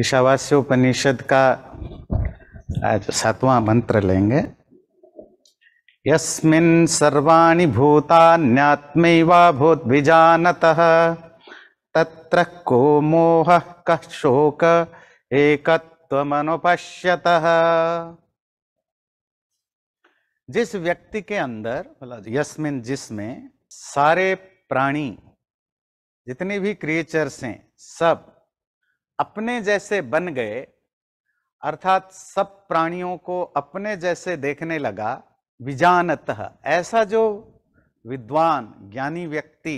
ईशावास्य उपनिषद का आज सातवां मंत्र लेंगे यस्मिन् सर्वाणि भूतान्यात्मैवा विजानतः तत्र को मोह कः शोक एकत्वमनुपश्यतः जिस व्यक्ति के अंदर यस्मिन जिसमें सारे प्राणी जितने भी क्रिएचर्स हैं सब अपने जैसे बन गए अर्थात सब प्राणियों को अपने जैसे देखने लगा विजानत ऐसा जो विद्वान ज्ञानी व्यक्ति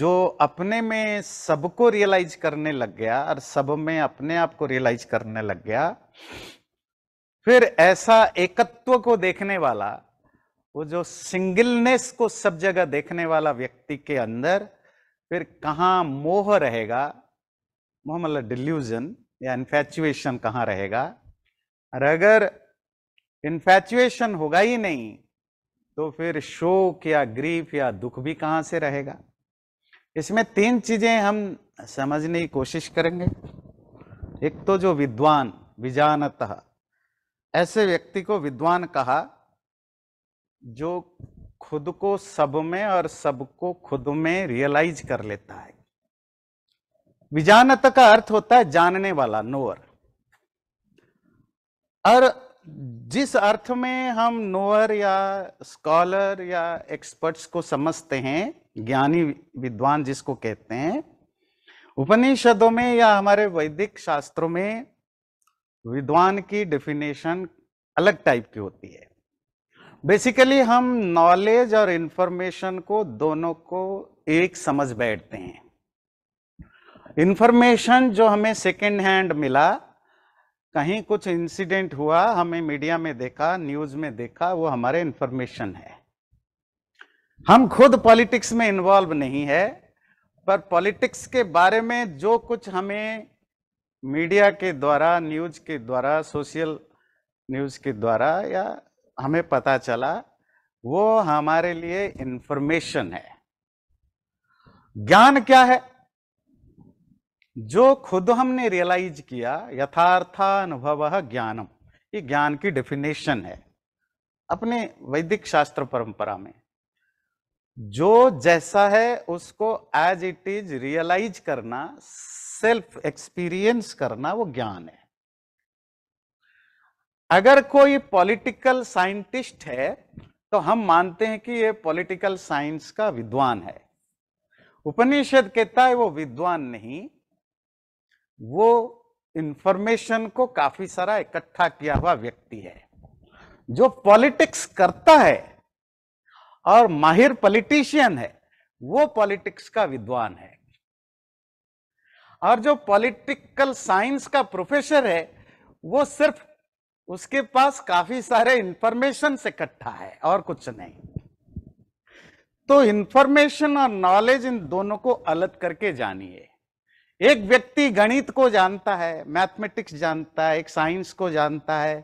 जो अपने में सबको रियलाइज करने लग गया और सब में अपने आप को रियलाइज करने लग गया फिर ऐसा एकत्व को देखने वाला वो जो सिंगलनेस को सब जगह देखने वाला व्यक्ति के अंदर फिर कहाँ मोह रहेगा मोहम्मद डिल्यूजन या इन्फेचुएशन कहाँ रहेगा और अगर इन्फेचुएशन होगा ही नहीं तो फिर शोक या ग्रीफ या दुख भी कहाँ से रहेगा इसमें तीन चीजें हम समझने की कोशिश करेंगे एक तो जो विद्वान विजानत ऐसे व्यक्ति को विद्वान कहा जो खुद को सब में और सबको खुद में रियलाइज कर लेता है विजानत का अर्थ होता है जानने वाला नोअर और जिस अर्थ में हम नोअर या स्कॉलर या एक्सपर्ट्स को समझते हैं ज्ञानी विद्वान जिसको कहते हैं उपनिषदों में या हमारे वैदिक शास्त्रों में विद्वान की डेफिनेशन अलग टाइप की होती है बेसिकली हम नॉलेज और इंफॉर्मेशन को दोनों को एक समझ बैठते हैं इन्फॉर्मेशन जो हमें सेकेंड हैंड मिला कहीं कुछ इंसिडेंट हुआ हमें मीडिया में देखा न्यूज में देखा वो हमारे इंफॉर्मेशन है हम खुद पॉलिटिक्स में इन्वॉल्व नहीं है पर पॉलिटिक्स के बारे में जो कुछ हमें मीडिया के द्वारा न्यूज के द्वारा सोशल न्यूज के द्वारा या हमें पता चला वो हमारे लिए इंफॉर्मेशन है ज्ञान क्या है जो खुद हमने रियलाइज किया यथार्थानुभव ज्ञानम ये ज्ञान की डेफिनेशन है अपने वैदिक शास्त्र परंपरा में जो जैसा है उसको एज इट इज रियलाइज करना सेल्फ एक्सपीरियंस करना वो ज्ञान है अगर कोई पॉलिटिकल साइंटिस्ट है तो हम मानते हैं कि ये पॉलिटिकल साइंस का विद्वान है उपनिषद कहता है वो विद्वान नहीं वो इंफॉर्मेशन को काफी सारा इकट्ठा किया हुआ व्यक्ति है जो पॉलिटिक्स करता है और माहिर पॉलिटिशियन है वो पॉलिटिक्स का विद्वान है और जो पॉलिटिकल साइंस का प्रोफेसर है वो सिर्फ उसके पास काफी सारे इंफॉर्मेशन इकट्ठा है और कुछ नहीं तो इंफॉर्मेशन और नॉलेज इन दोनों को अलग करके जानिए एक व्यक्ति गणित को जानता है मैथमेटिक्स जानता है एक साइंस को जानता है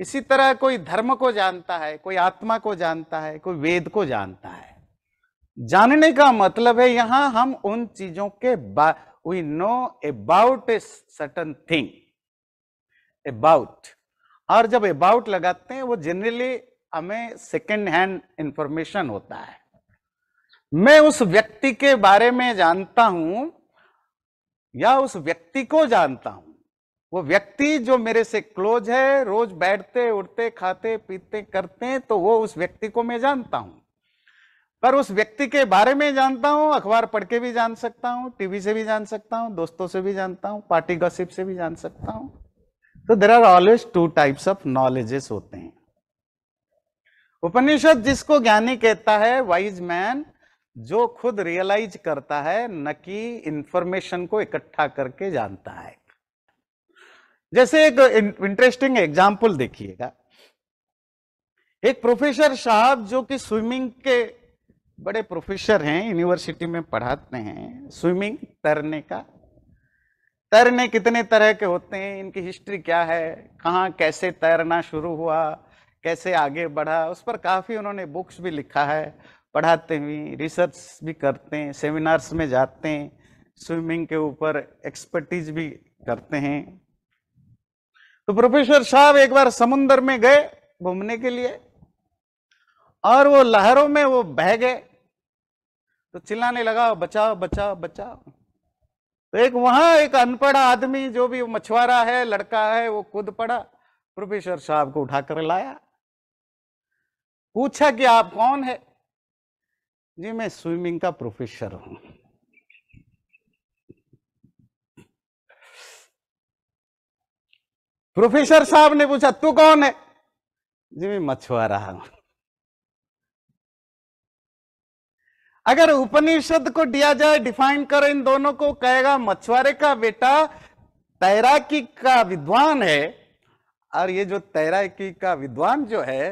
इसी तरह कोई धर्म को जानता है कोई आत्मा को जानता है कोई वेद को जानता है जानने का मतलब है यहां हम उन चीजों के we know about a certain thing about और जब अबाउट लगाते हैं वो जनरली हमें सेकेंड हैंड इंफॉर्मेशन होता है मैं उस व्यक्ति के बारे में जानता हूं या उस व्यक्ति को जानता हूं वो व्यक्ति जो मेरे से क्लोज है रोज बैठते उठते खाते पीते करते तो वो उस व्यक्ति को मैं जानता हूं पर उस व्यक्ति के बारे में जानता हूं अखबार पढ़ के भी जान सकता हूं टीवी से भी जान सकता हूं दोस्तों से भी जानता हूं पार्टी गॉसिप से भी जान सकता हूं तो there are always two types of knowledges होते हैं उपनिषद जिसको ज्ञानी कहता है वाइज मैन जो खुद रियलाइज करता है न कि इंफॉर्मेशन को इकट्ठा करके जानता है जैसे एक इंटरेस्टिंग एग्जाम्पल देखिएगा एक प्रोफेसर साहब जो कि स्विमिंग के बड़े प्रोफेसर हैं यूनिवर्सिटी में पढ़ाते हैं स्विमिंग तैरने का तैरने कितने तरह के होते हैं इनकी हिस्ट्री क्या है कहाँ कैसे तैरना शुरू हुआ कैसे आगे बढ़ा उस पर काफ़ी उन्होंने बुक्स भी लिखा है पढ़ाते भी रिसर्च भी करते हैं सेमिनार्स में जाते हैं स्विमिंग के ऊपर एक्सपर्टीज भी करते हैं तो प्रोफेसर साहब एक बार समुन्द्र में गए घूमने के लिए और वो लहरों में वो बह गए तो चिल्लाने लगा बचाओ बचाओ बचाओ तो एक वहां एक अनपढ़ आदमी जो भी मछुआरा है लड़का है वो कूद पड़ा प्रोफेसर साहब को उठाकर लाया पूछा कि आप कौन है जी मैं स्विमिंग का प्रोफेसर हूँ प्रोफेसर साहब ने पूछा तू कौन है जी मैं मछुआरा हूं अगर उपनिषद को दिया जाए डिफाइन करे इन दोनों को कहेगा मछुआरे का बेटा तैराकी का विद्वान है और ये जो तैराकी का विद्वान जो है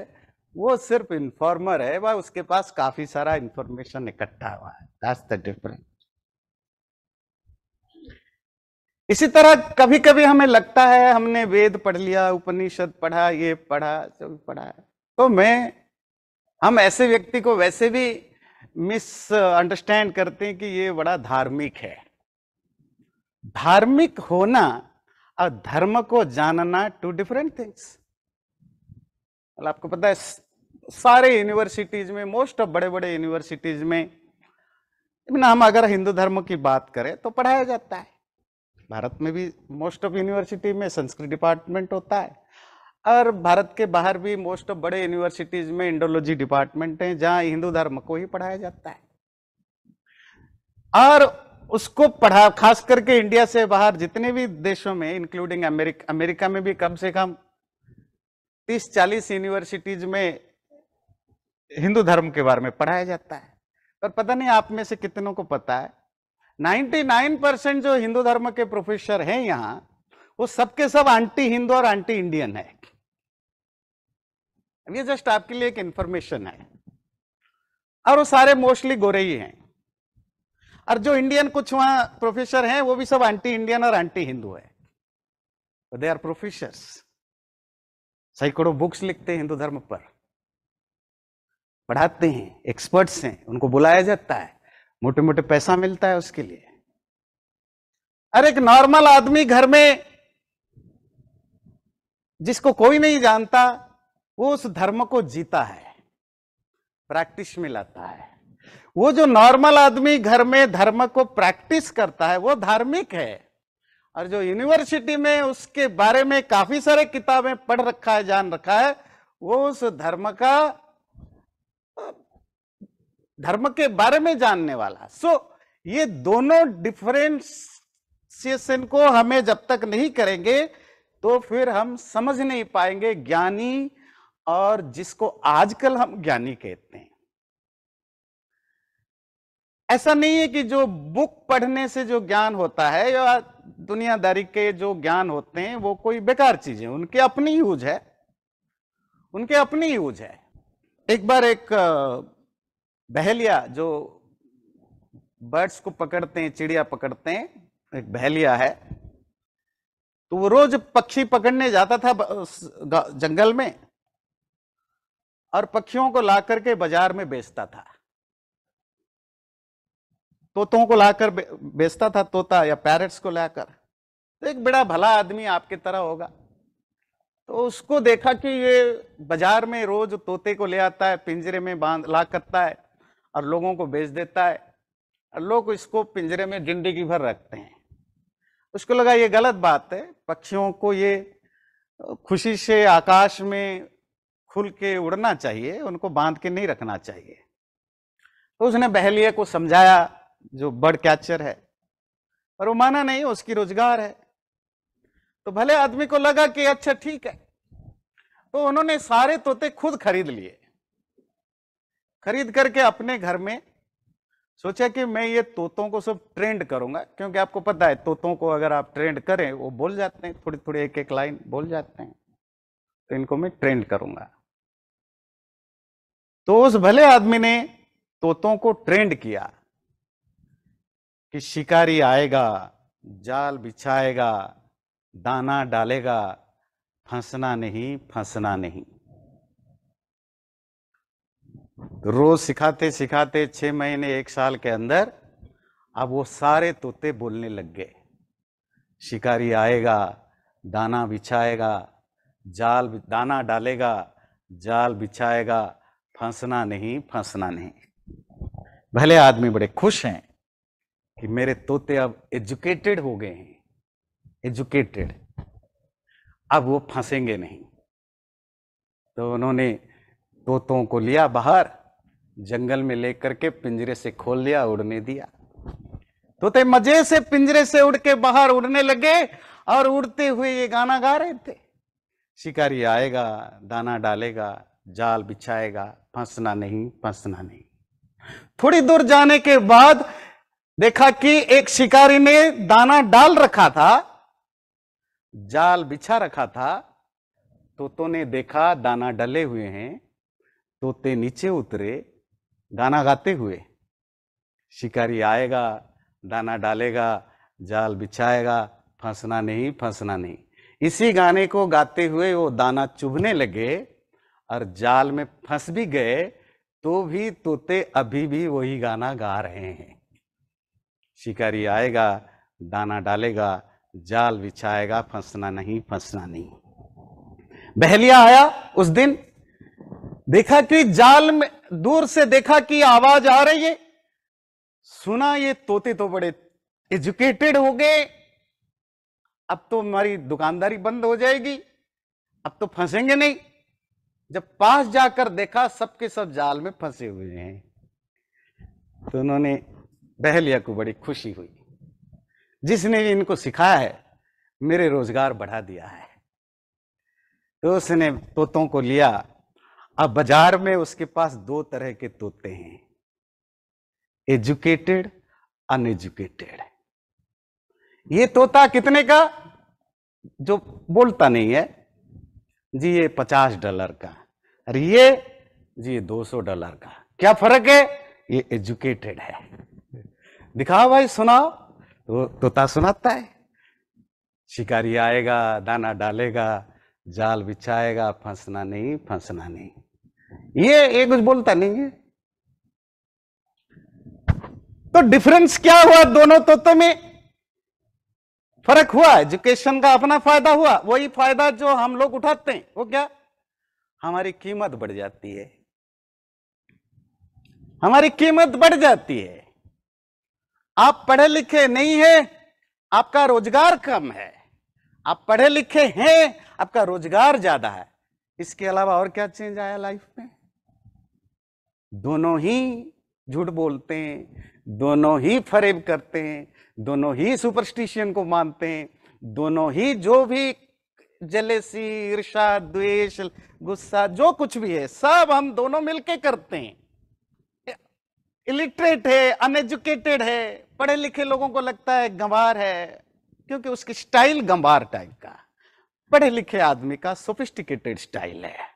वो सिर्फ इन्फॉर्मर है वह उसके पास काफी सारा इंफॉर्मेशन इकट्ठा हुआ है दैट्स द डिफरेंस इसी तरह कभी कभी हमें लगता है हमने वेद पढ़ लिया उपनिषद पढ़ा ये पढ़ा भी पढ़ा तो मैं हम ऐसे व्यक्ति को वैसे भी मिस अंडरस्टैंड करते हैं कि ये बड़ा धार्मिक है धार्मिक होना और धर्म को जानना टू डिफरेंट थिंग्स आपको पता है सारे यूनिवर्सिटीज में मोस्ट ऑफ बड़े बड़े यूनिवर्सिटीज में हम अगर हिंदू धर्म की बात करें तो पढ़ाया जाता है भारत में भी मोस्ट ऑफ यूनिवर्सिटी में संस्कृत डिपार्टमेंट होता है और भारत के बाहर भी मोस्ट ऑफ बड़े यूनिवर्सिटीज में इंडोलॉजी डिपार्टमेंट है जहां हिंदू धर्म को ही पढ़ाया जाता है और उसको पढ़ा खास करके इंडिया से बाहर जितने भी देशों में इंक्लूडिंग अमेरिका अमेरिका में भी कम से कम तीस चालीस यूनिवर्सिटीज में हिंदू धर्म के बारे में पढ़ाया जाता है पर पता नहीं आप में से कितनों को पता है 99 परसेंट जो हिंदू धर्म के प्रोफेसर हैं यहां वो सबके सब आंटी हिंदू और आंटी इंडियन है ये जस्ट आपके लिए एक इंफॉर्मेशन है और वो सारे मोस्टली गोरे ही हैं और जो इंडियन कुछ वहां प्रोफेसर हैं वो भी सब आंटी इंडियन और आंटी हिंदू है दे आर प्रोफेसर सैकड़ों बुक्स लिखते हैं हिंदू धर्म पर पढ़ाते हैं एक्सपर्ट्स हैं उनको बुलाया जाता है मोटे मोटे पैसा मिलता है उसके लिए अरे एक नॉर्मल आदमी घर में जिसको कोई नहीं जानता वो उस धर्म को जीता है प्रैक्टिस में लाता है वो जो नॉर्मल आदमी घर में धर्म को प्रैक्टिस करता है वो धार्मिक है और जो यूनिवर्सिटी में उसके बारे में काफी सारे किताबें पढ़ रखा है जान रखा है वो उस धर्म का धर्म के बारे में जानने वाला सो so, ये दोनों डिफरेंसिएशन को हमें जब तक नहीं करेंगे तो फिर हम समझ नहीं पाएंगे ज्ञानी और जिसको आजकल हम ज्ञानी कहते हैं ऐसा नहीं है कि जो बुक पढ़ने से जो ज्ञान होता है या दुनियादारी के जो ज्ञान होते हैं वो कोई बेकार चीजें उनके अपनी यूज है उनके अपनी यूज है एक बार एक बहलिया जो बर्ड्स को पकड़ते हैं चिड़िया पकड़ते हैं एक बहलिया है तो वो रोज पक्षी पकड़ने जाता था जंगल में और पक्षियों को ला करके बाजार में बेचता था तोतों को लाकर बेचता था तोता या पैरट्स को लाकर तो एक बड़ा भला आदमी आपकी तरह होगा तो उसको देखा कि ये बाजार में रोज तोते को ले आता है पिंजरे में बांध ला करता है और लोगों को बेच देता है और लोग इसको पिंजरे में जिंदगी भर रखते हैं उसको लगा ये गलत बात है पक्षियों को ये खुशी से आकाश में खुल के उड़ना चाहिए उनको बांध के नहीं रखना चाहिए तो उसने बहलिया को समझाया जो बर्ड कैचर है पर वो माना नहीं उसकी रोजगार है तो भले आदमी को लगा कि अच्छा ठीक है तो उन्होंने सारे तोते खुद खरीद लिए खरीद करके अपने घर में सोचा कि मैं ये तोतों को सब ट्रेंड करूंगा क्योंकि आपको पता है तोतों को अगर आप ट्रेंड करें वो बोल जाते हैं थोड़ी थोड़ी एक एक लाइन बोल जाते हैं तो इनको मैं ट्रेंड करूंगा तो उस भले आदमी ने तोतों को ट्रेंड किया कि शिकारी आएगा जाल बिछाएगा दाना डालेगा फंसना नहीं फंसना नहीं रोज सिखाते सिखाते छह महीने एक साल के अंदर अब वो सारे तोते बोलने लग गए शिकारी आएगा दाना बिछाएगा जाल दाना डालेगा जाल बिछाएगा फंसना नहीं फंसना नहीं भले आदमी बड़े खुश हैं कि मेरे तोते अब एजुकेटेड हो गए हैं एजुकेटेड अब वो फंसेंगे नहीं तो उन्होंने तोतों को लिया बाहर जंगल में लेकर के पिंजरे से खोल लिया उड़ने दिया तोते मजे से पिंजरे से उड़ के बाहर उड़ने लगे और उड़ते हुए ये गाना गा रहे थे शिकारी आएगा दाना डालेगा जाल बिछाएगा फंसना नहीं फंसना नहीं थोड़ी दूर जाने के बाद देखा कि एक शिकारी ने दाना डाल रखा था जाल बिछा रखा था तोतों ने देखा दाना डले हुए हैं तोते नीचे उतरे गाना गाते हुए शिकारी आएगा दाना डालेगा जाल बिछाएगा फंसना नहीं फंसना नहीं इसी गाने को गाते हुए वो दाना चुभने लगे और जाल में फंस भी गए तो भी तोते अभी भी वही गाना गा रहे हैं शिकारी आएगा दाना डालेगा जाल बिछाएगा फंसना नहीं फंसना नहीं बहलिया आया उस दिन देखा कि जाल में दूर से देखा कि आवाज आ रही है सुना ये तोते तो बड़े एजुकेटेड हो गए अब तो हमारी दुकानदारी बंद हो जाएगी अब तो फंसेंगे नहीं जब पास जाकर देखा सबके सब जाल में फंसे हुए हैं तो उन्होंने बहलिया को बड़ी खुशी हुई जिसने इनको सिखाया है मेरे रोजगार बढ़ा दिया है तो उसने तोतों को लिया अब बाजार में उसके पास दो तरह के तोते हैं एजुकेटेड अनएजुकेटेड ये तोता कितने का जो बोलता नहीं है जी ये पचास डॉलर का अरे ये जी ये दो सौ डॉलर का क्या फर्क है ये एजुकेटेड है दिखाओ भाई सुनाओ वो तोता सुनाता है शिकारी आएगा दाना डालेगा जाल बिछाएगा फंसना नहीं फंसना नहीं ये एक कुछ बोलता नहीं है तो डिफरेंस क्या हुआ दोनों तोते में फर्क हुआ एजुकेशन का अपना फायदा हुआ वही फायदा जो हम लोग उठाते हैं वो क्या हमारी कीमत बढ़ जाती है हमारी कीमत बढ़ जाती है आप पढ़े लिखे नहीं है आपका रोजगार कम है आप पढ़े लिखे हैं आपका रोजगार ज्यादा है इसके अलावा और क्या चेंज आया लाइफ में दोनों ही झूठ बोलते हैं दोनों ही फरेब करते हैं दोनों ही सुपरस्टिशियन को मानते हैं दोनों ही जो भी जलेसी ईर्षा द्वेष गुस्सा जो कुछ भी है सब हम दोनों मिलके करते हैं इलिटरेट है अनएजुकेटेड है पढ़े लिखे लोगों को लगता है गंवार है क्योंकि उसकी स्टाइल गंवार टाइप का पढ़े लिखे आदमी का सोफिस्टिकेटेड स्टाइल है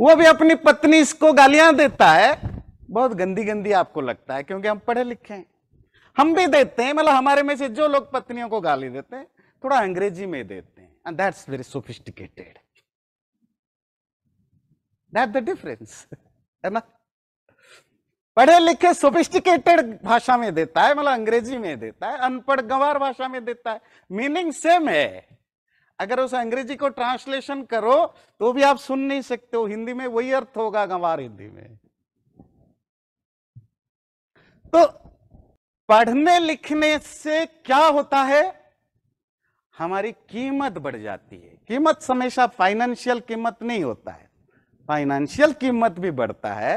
वो भी अपनी पत्नी इसको गालियां देता है बहुत गंदी गंदी आपको लगता है क्योंकि हम पढ़े लिखे हैं हम भी देते हैं मतलब हमारे में से जो लोग पत्नियों को गाली देते हैं थोड़ा अंग्रेजी में देते हैं and that's very sophisticated that the difference है ना पढ़े लिखे सोफिस्टिकेटेड भाषा में देता है मतलब अंग्रेजी में देता है अनपढ़ गंवार भाषा में देता है मीनिंग सेम है अगर उस अंग्रेजी को ट्रांसलेशन करो तो भी आप सुन नहीं सकते हो हिंदी में वही अर्थ होगा गंवार हिंदी में तो पढ़ने लिखने से क्या होता है हमारी कीमत बढ़ जाती है कीमत हमेशा फाइनेंशियल कीमत नहीं होता है फाइनेंशियल कीमत भी बढ़ता है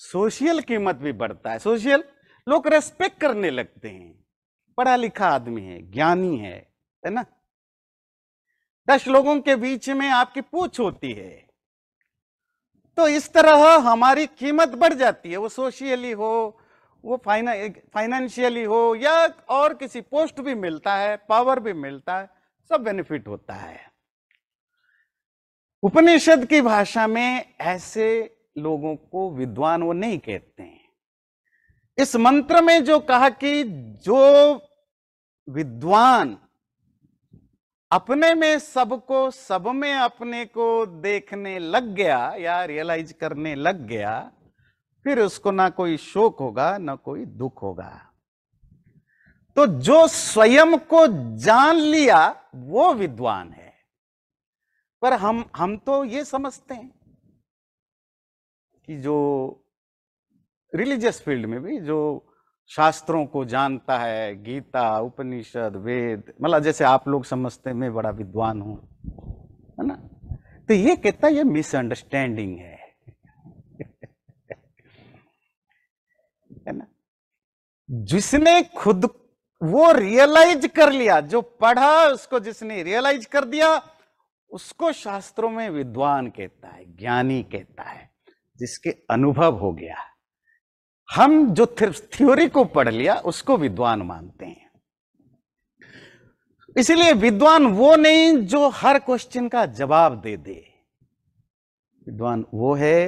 सोशल कीमत भी बढ़ता है सोशल लोग रेस्पेक्ट करने लगते हैं पढ़ा लिखा आदमी है ज्ञानी है है ना दस लोगों के बीच में आपकी पूछ होती है तो इस तरह हमारी कीमत बढ़ जाती है वो सोशियली हो वो फाइना फाइनेंशियली हो या और किसी पोस्ट भी मिलता है पावर भी मिलता है सब बेनिफिट होता है उपनिषद की भाषा में ऐसे लोगों को विद्वान वो नहीं कहते हैं इस मंत्र में जो कहा कि जो विद्वान अपने में सबको सब में अपने को देखने लग गया या रियलाइज करने लग गया फिर उसको ना कोई शोक होगा ना कोई दुख होगा तो जो स्वयं को जान लिया वो विद्वान है पर हम हम तो ये समझते हैं कि जो रिलीजियस फील्ड में भी जो शास्त्रों को जानता है गीता उपनिषद वेद मतलब जैसे आप लोग समझते मैं बड़ा विद्वान हूँ है ना तो ये कहता है ये मिसअंडरस्टैंडिंग है है ना जिसने खुद वो रियलाइज कर लिया जो पढ़ा उसको जिसने रियलाइज कर दिया उसको शास्त्रों में विद्वान कहता है ज्ञानी कहता है जिसके अनुभव हो गया हम जो थ्योरी को पढ़ लिया उसको विद्वान मानते हैं इसलिए विद्वान वो नहीं जो हर क्वेश्चन का जवाब दे दे विद्वान वो है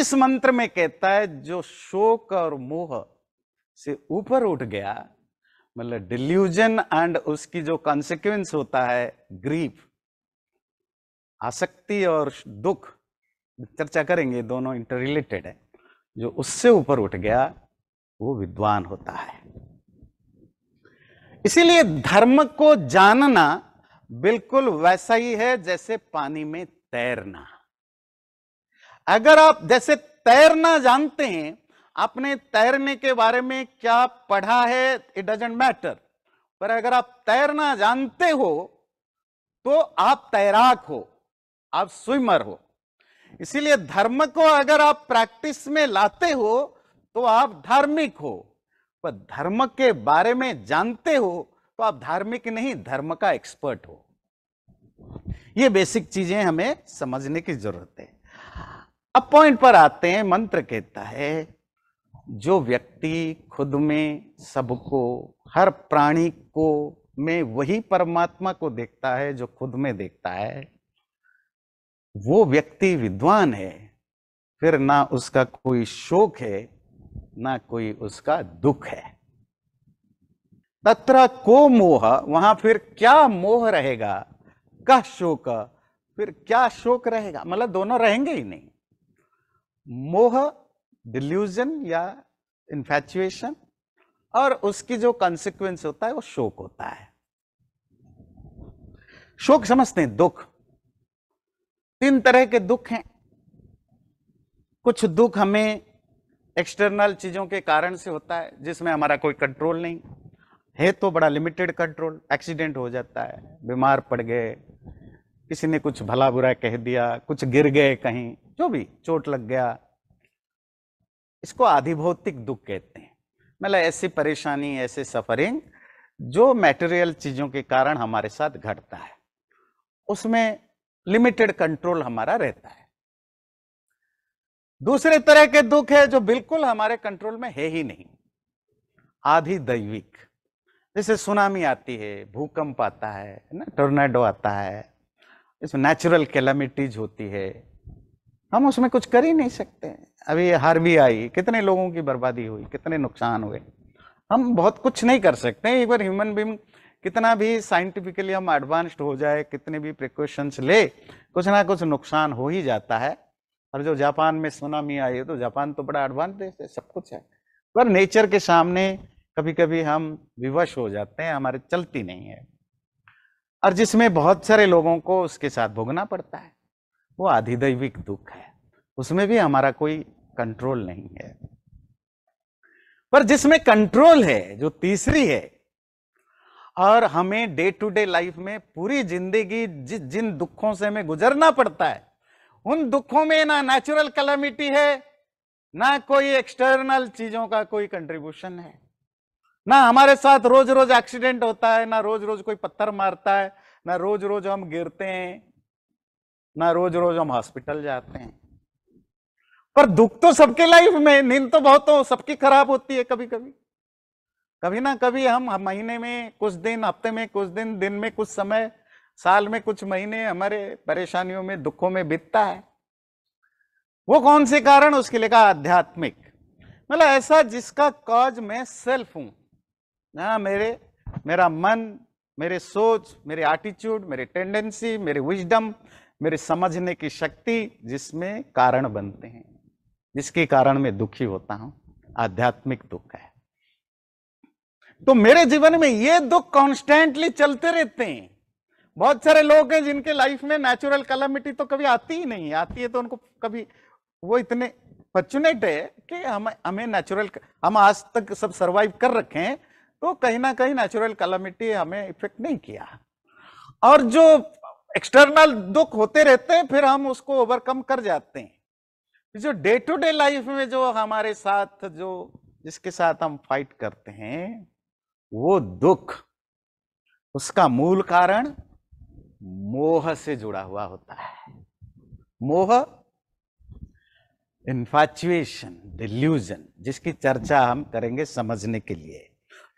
इस मंत्र में कहता है जो शोक और मोह से ऊपर उठ गया मतलब डिल्यूजन एंड उसकी जो कॉन्सिक्वेंस होता है ग्रीफ आसक्ति और दुख चर्चा करेंगे दोनों इंटर रिलेटेड है जो उससे ऊपर उठ गया वो विद्वान होता है इसीलिए धर्म को जानना बिल्कुल वैसा ही है जैसे पानी में तैरना अगर आप जैसे तैरना जानते हैं आपने तैरने के बारे में क्या पढ़ा है इट डजेंट मैटर पर अगर आप तैरना जानते हो तो आप तैराक हो आप स्विमर हो इसीलिए धर्म को अगर आप प्रैक्टिस में लाते हो तो आप धार्मिक हो पर धर्म के बारे में जानते हो तो आप धार्मिक नहीं धर्म का एक्सपर्ट हो ये बेसिक चीजें हमें समझने की जरूरत है अब पॉइंट पर आते हैं मंत्र कहता है जो व्यक्ति खुद में सबको हर प्राणी को में वही परमात्मा को देखता है जो खुद में देखता है वो व्यक्ति विद्वान है फिर ना उसका कोई शोक है ना कोई उसका दुख है तत्र को मोह वहां फिर क्या मोह रहेगा कह शोक फिर क्या शोक रहेगा मतलब दोनों रहेंगे ही नहीं मोह डिल्यूजन या इन्फेचुएशन और उसकी जो कॉन्सिक्वेंस होता है वो शोक होता है शोक समझते हैं दुख तीन तरह के दुख हैं कुछ दुख हमें एक्सटर्नल चीज़ों के कारण से होता है जिसमें हमारा कोई कंट्रोल नहीं है तो बड़ा लिमिटेड कंट्रोल एक्सीडेंट हो जाता है बीमार पड़ गए किसी ने कुछ भला बुरा कह दिया कुछ गिर गए कहीं जो भी चोट लग गया इसको आधिभौतिक दुख कहते हैं मतलब ऐसी परेशानी ऐसे सफरिंग जो मेटेरियल चीज़ों के कारण हमारे साथ घटता है उसमें लिमिटेड कंट्रोल हमारा रहता है दूसरे तरह के दुख है जो बिल्कुल हमारे कंट्रोल में है ही नहीं आधी दैविक जैसे सुनामी आती है भूकंप आता है ना टोर्नेडो आता है नेचुरल कैलामिटीज होती है हम उसमें कुछ कर ही नहीं सकते अभी हार्वी आई कितने लोगों की बर्बादी हुई कितने नुकसान हुए हम बहुत कुछ नहीं कर सकते एक बार ह्यूमन बींग कितना भी साइंटिफिकली हम एडवांस्ड हो जाए कितने भी प्रिकॉशंस ले कुछ ना कुछ नुकसान हो ही जाता है और जो जापान में सुनामी आई है तो जापान तो बड़ा एडवांस देश है सब कुछ है पर नेचर के सामने कभी कभी हम विवश हो जाते हैं हमारे चलती नहीं है और जिसमें बहुत सारे लोगों को उसके साथ भोगना पड़ता है वो आधिदैविक दुख है उसमें भी हमारा कोई कंट्रोल नहीं है पर जिसमें कंट्रोल है जो तीसरी है और हमें डे टू डे लाइफ में पूरी जिंदगी जि, जिन दुखों से हमें गुजरना पड़ता है उन दुखों में ना नेचुरल कलामिटी है ना कोई एक्सटर्नल चीजों का कोई कंट्रीब्यूशन है ना हमारे साथ रोज रोज एक्सीडेंट होता है ना रोज रोज कोई पत्थर मारता है ना रोज रोज हम गिरते हैं ना रोज रोज हम हॉस्पिटल जाते हैं पर दुख तो सबके लाइफ में नींद तो हो सबकी खराब होती है कभी कभी कभी ना कभी हम महीने में कुछ दिन हफ्ते में कुछ दिन दिन में कुछ समय साल में कुछ महीने हमारे परेशानियों में दुखों में बीतता है वो कौन से कारण उसके लिए कहा आध्यात्मिक मतलब ऐसा जिसका कॉज मैं सेल्फ हूं ना मेरे मेरा मन मेरे सोच मेरे एटीट्यूड मेरे टेंडेंसी मेरे विजडम मेरे समझने की शक्ति जिसमें कारण बनते हैं जिसके कारण मैं दुखी होता हूं आध्यात्मिक दुख है तो मेरे जीवन में ये दुख कॉन्स्टेंटली चलते रहते हैं बहुत सारे लोग हैं जिनके लाइफ में नेचुरल कलामिटी तो कभी आती ही नहीं आती है तो उनको कभी वो इतने फॉर्चुनेट है कि हम हमें नेचुरल हम आज तक सब सरवाइव कर रखे हैं तो कहीं ना कहीं नेचुरल कलामिटी हमें इफेक्ट नहीं किया और जो एक्सटर्नल दुख होते रहते हैं फिर हम उसको ओवरकम कर जाते हैं जो डे टू डे लाइफ में जो हमारे साथ जो जिसके साथ हम फाइट करते हैं वो दुख उसका मूल कारण मोह से जुड़ा हुआ होता है मोह इन्फैचुएशन डिल्यूजन जिसकी चर्चा हम करेंगे समझने के लिए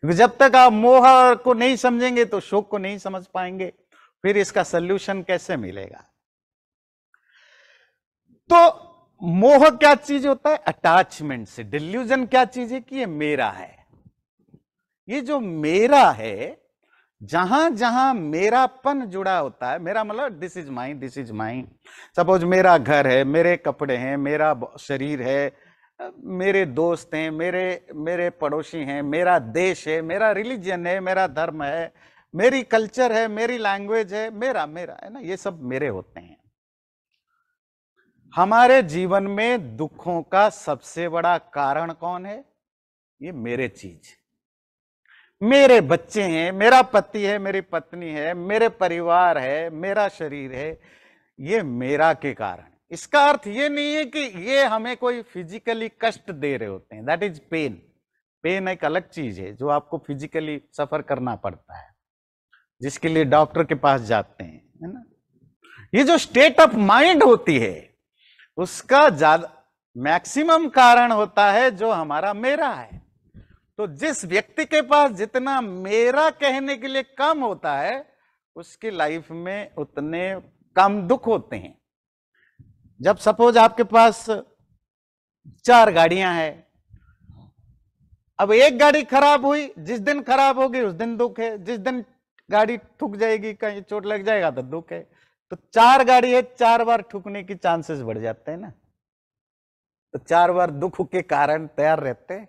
क्योंकि जब तक आप मोह को नहीं समझेंगे तो शोक को नहीं समझ पाएंगे फिर इसका सल्यूशन कैसे मिलेगा तो मोह क्या चीज होता है अटैचमेंट से डिल्यूजन क्या चीज है कि ये मेरा है ये जो मेरा है जहां जहां मेरापन जुड़ा होता है मेरा मतलब this is my this is my suppose मेरा घर है मेरे कपड़े हैं मेरा शरीर है मेरे दोस्त हैं मेरे मेरे पड़ोसी हैं मेरा देश है मेरा रिलीजन है मेरा धर्म है मेरी कल्चर है मेरी लैंग्वेज है मेरा मेरा है ना ये सब मेरे होते हैं हमारे जीवन में दुखों का सबसे बड़ा कारण कौन है ये मेरे चीज़ है मेरे बच्चे हैं मेरा पति है मेरी पत्नी है मेरे परिवार है मेरा शरीर है ये मेरा के कारण इसका अर्थ ये नहीं है कि ये हमें कोई फिजिकली कष्ट दे रहे होते हैं दैट इज पेन पेन एक अलग चीज है जो आपको फिजिकली सफर करना पड़ता है जिसके लिए डॉक्टर के पास जाते हैं है ना ये जो स्टेट ऑफ माइंड होती है उसका ज्यादा मैक्सिमम कारण होता है जो हमारा मेरा है तो जिस व्यक्ति के पास जितना मेरा कहने के लिए कम होता है उसकी लाइफ में उतने कम दुख होते हैं जब सपोज आपके पास चार गाड़ियां हैं अब एक गाड़ी खराब हुई जिस दिन खराब होगी उस दिन दुख है जिस दिन गाड़ी ठुक जाएगी कहीं चोट लग जाएगा तो दुख है तो चार गाड़ी है चार बार ठुकने की चांसेस बढ़ जाते हैं ना तो चार बार दुख के कारण तैयार रहते हैं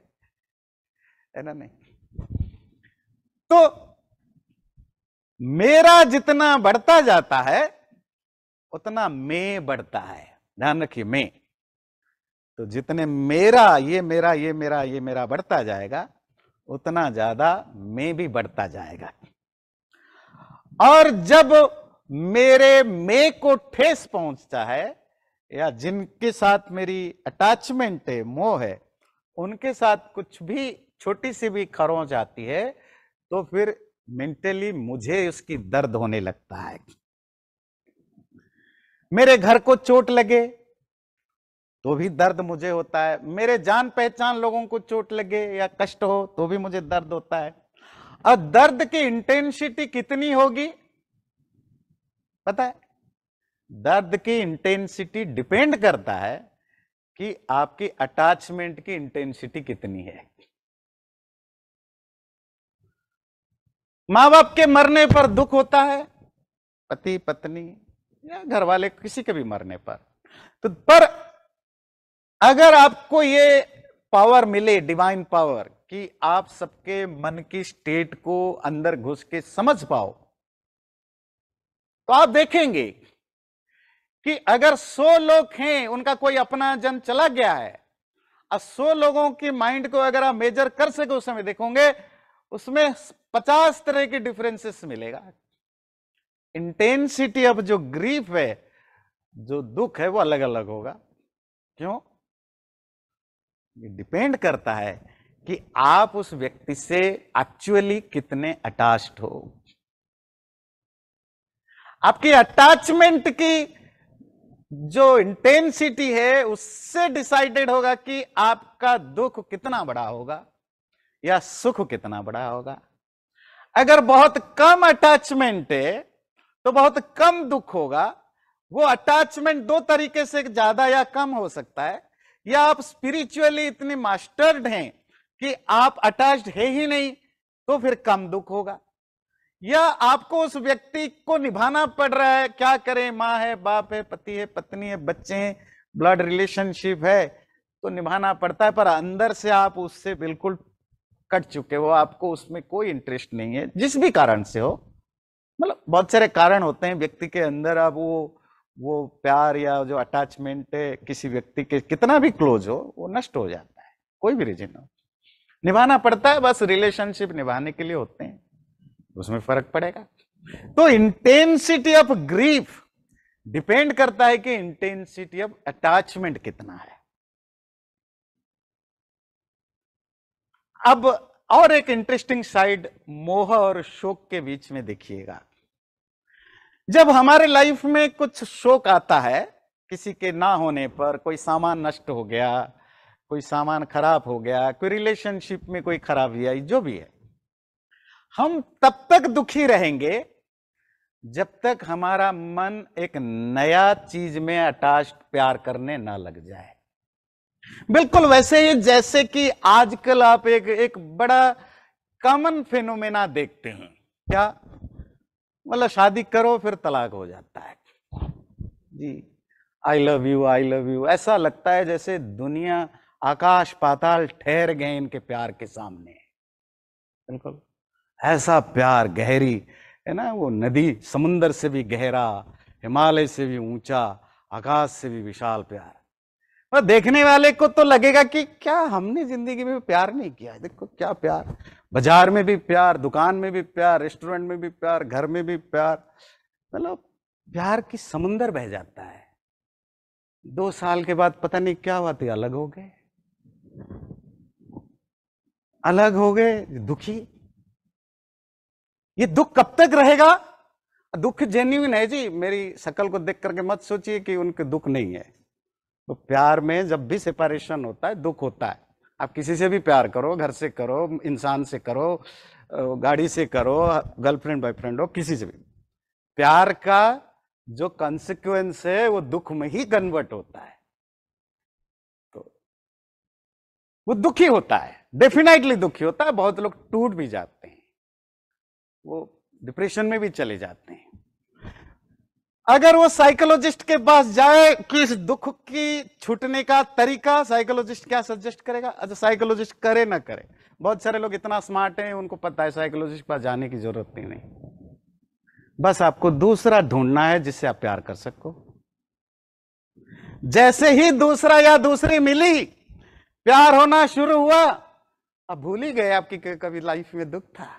है ना नहीं तो मेरा जितना बढ़ता जाता है उतना मैं बढ़ता है ध्यान रखिए मैं तो जितने मेरा ये मेरा ये मेरा ये मेरा बढ़ता जाएगा उतना ज्यादा मैं भी बढ़ता जाएगा और जब मेरे मैं को ठेस पहुंचता है या जिनके साथ मेरी अटैचमेंट है मोह है उनके साथ कुछ भी छोटी सी भी खरोंच आती है तो फिर मेंटली मुझे उसकी दर्द होने लगता है मेरे घर को चोट लगे तो भी दर्द मुझे होता है मेरे जान पहचान लोगों को चोट लगे या कष्ट हो तो भी मुझे दर्द होता है और दर्द की इंटेंसिटी कितनी होगी पता है दर्द की इंटेंसिटी डिपेंड करता है कि आपकी अटैचमेंट की इंटेंसिटी कितनी है माँ बाप के मरने पर दुख होता है पति पत्नी या घर वाले किसी के भी मरने पर तो पर अगर आपको ये पावर मिले डिवाइन पावर कि आप सबके मन की स्टेट को अंदर घुस के समझ पाओ तो आप देखेंगे कि अगर सौ लोग हैं उनका कोई अपना जन चला गया है और सौ लोगों की माइंड को अगर आप मेजर कर सके उस समय देखोगे उसमें पचास तरह के डिफरेंसेस मिलेगा इंटेंसिटी ऑफ जो ग्रीफ है जो दुख है वो अलग अलग होगा क्यों ये डिपेंड करता है कि आप उस व्यक्ति से एक्चुअली कितने अटैच्ड हो आपकी अटैचमेंट की जो इंटेंसिटी है उससे डिसाइडेड होगा कि आपका दुख कितना बड़ा होगा या सुख कितना बड़ा होगा अगर बहुत कम अटैचमेंट है तो बहुत कम दुख होगा वो अटैचमेंट दो तरीके से ज्यादा या कम हो सकता है या आप स्पिरिचुअली इतने मास्टर्ड हैं कि आप अटैच्ड है ही नहीं तो फिर कम दुख होगा या आपको उस व्यक्ति को निभाना पड़ रहा है क्या करें माँ है बाप है पति है पत्नी है बच्चे हैं ब्लड रिलेशनशिप है तो निभाना पड़ता है पर अंदर से आप उससे बिल्कुल कट चुके हो आपको उसमें कोई इंटरेस्ट नहीं है जिस भी कारण से हो मतलब बहुत सारे कारण होते हैं व्यक्ति के अंदर अब वो वो प्यार या जो अटैचमेंट है किसी व्यक्ति के कितना भी क्लोज हो वो नष्ट हो जाता है कोई भी रीजन हो निभाना पड़ता है बस रिलेशनशिप निभाने के लिए होते हैं उसमें फर्क पड़ेगा तो इंटेंसिटी ऑफ ग्रीफ डिपेंड करता है कि इंटेंसिटी ऑफ अटैचमेंट कितना है अब और एक इंटरेस्टिंग साइड मोह और शोक के बीच में देखिएगा जब हमारे लाइफ में कुछ शोक आता है किसी के ना होने पर कोई सामान नष्ट हो गया कोई सामान खराब हो गया कोई रिलेशनशिप में कोई खराबी आई जो भी है हम तब तक दुखी रहेंगे जब तक हमारा मन एक नया चीज में अटैच प्यार करने ना लग जाए बिल्कुल वैसे ही जैसे कि आजकल आप एक एक बड़ा कॉमन फिनोमेना देखते हैं क्या मतलब शादी करो फिर तलाक हो जाता है जी I love you I love you ऐसा लगता है जैसे दुनिया आकाश पाताल ठहर गए इनके प्यार के सामने बिल्कुल ऐसा प्यार गहरी है ना वो नदी समुंदर से भी गहरा हिमालय से भी ऊंचा आकाश से भी विशाल प्यार और देखने वाले को तो लगेगा कि क्या हमने जिंदगी में प्यार नहीं किया है देखो क्या प्यार बाजार में भी प्यार दुकान में भी प्यार रेस्टोरेंट में भी प्यार घर में भी प्यार मतलब प्यार की समुंदर बह जाता है दो साल के बाद पता नहीं क्या हुआ थी अलग हो गए अलग हो गए दुखी ये दुख कब तक रहेगा दुख जेन्यून है जी मेरी शक्ल को देख करके मत सोचिए कि उनके दुख नहीं है तो प्यार में जब भी सेपरेशन होता है दुख होता है आप किसी से भी प्यार करो घर से करो इंसान से करो गाड़ी से करो गर्लफ्रेंड बॉयफ्रेंड हो किसी से भी प्यार का जो कंसिक्वेंस है वो दुख में ही कन्वर्ट होता है तो वो दुखी होता है डेफिनेटली दुखी होता है बहुत लोग टूट भी जाते हैं वो डिप्रेशन में भी चले जाते हैं अगर वो साइकोलॉजिस्ट के पास जाए कि इस दुख की छूटने का तरीका साइकोलॉजिस्ट क्या सजेस्ट करेगा अच्छा साइकोलॉजिस्ट करे ना करे बहुत सारे लोग इतना स्मार्ट हैं उनको पता है साइकोलॉजिस्ट के पास जाने की जरूरत नहीं बस आपको दूसरा ढूंढना है जिससे आप प्यार कर सको जैसे ही दूसरा या दूसरी मिली प्यार होना शुरू हुआ अब भूल ही गए आपकी कभी लाइफ में दुख था